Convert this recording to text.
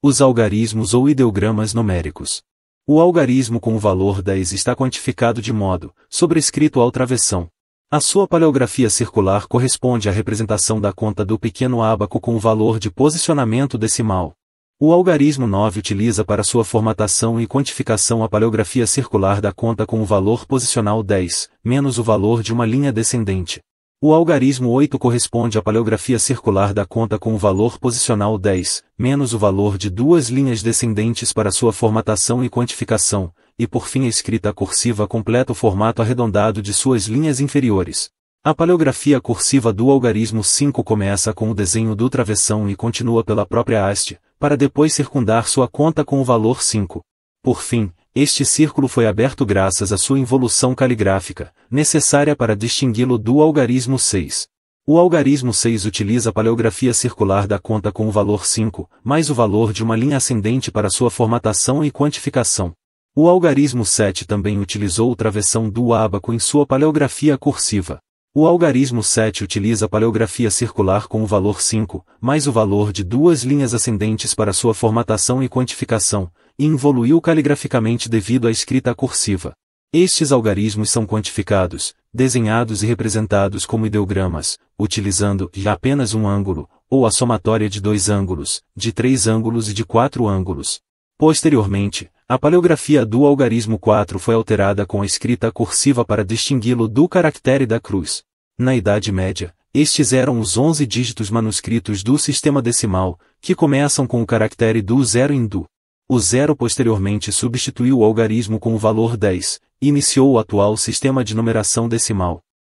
Os algarismos ou ideogramas numéricos. O algarismo com o valor 10 está quantificado de modo, sobrescrito ao travessão. A sua paleografia circular corresponde à representação da conta do pequeno ábaco com o valor de posicionamento decimal. O algarismo 9 utiliza para sua formatação e quantificação a paleografia circular da conta com o valor posicional 10, menos o valor de uma linha descendente. O algarismo 8 corresponde à paleografia circular da conta com o valor posicional 10, menos o valor de duas linhas descendentes para sua formatação e quantificação, e por fim a escrita cursiva completa o formato arredondado de suas linhas inferiores. A paleografia cursiva do algarismo 5 começa com o desenho do travessão e continua pela própria haste, para depois circundar sua conta com o valor 5. Por fim, este círculo foi aberto graças à sua involução caligráfica, necessária para distingui-lo do algarismo 6. O algarismo 6 utiliza a paleografia circular da conta com o valor 5, mais o valor de uma linha ascendente para sua formatação e quantificação. O algarismo 7 também utilizou o travessão do ábaco em sua paleografia cursiva. O algarismo 7 utiliza a paleografia circular com o valor 5, mais o valor de duas linhas ascendentes para sua formatação e quantificação, e evoluiu caligraficamente devido à escrita cursiva. Estes algarismos são quantificados, desenhados e representados como ideogramas, utilizando já apenas um ângulo, ou a somatória de dois ângulos, de três ângulos e de quatro ângulos. Posteriormente, a paleografia do algarismo 4 foi alterada com a escrita cursiva para distingui-lo do caractere da cruz na Idade Média, estes eram os 11 dígitos manuscritos do sistema decimal, que começam com o caractere do zero hindu. O zero posteriormente substituiu o algarismo com o valor 10, e iniciou o atual sistema de numeração decimal.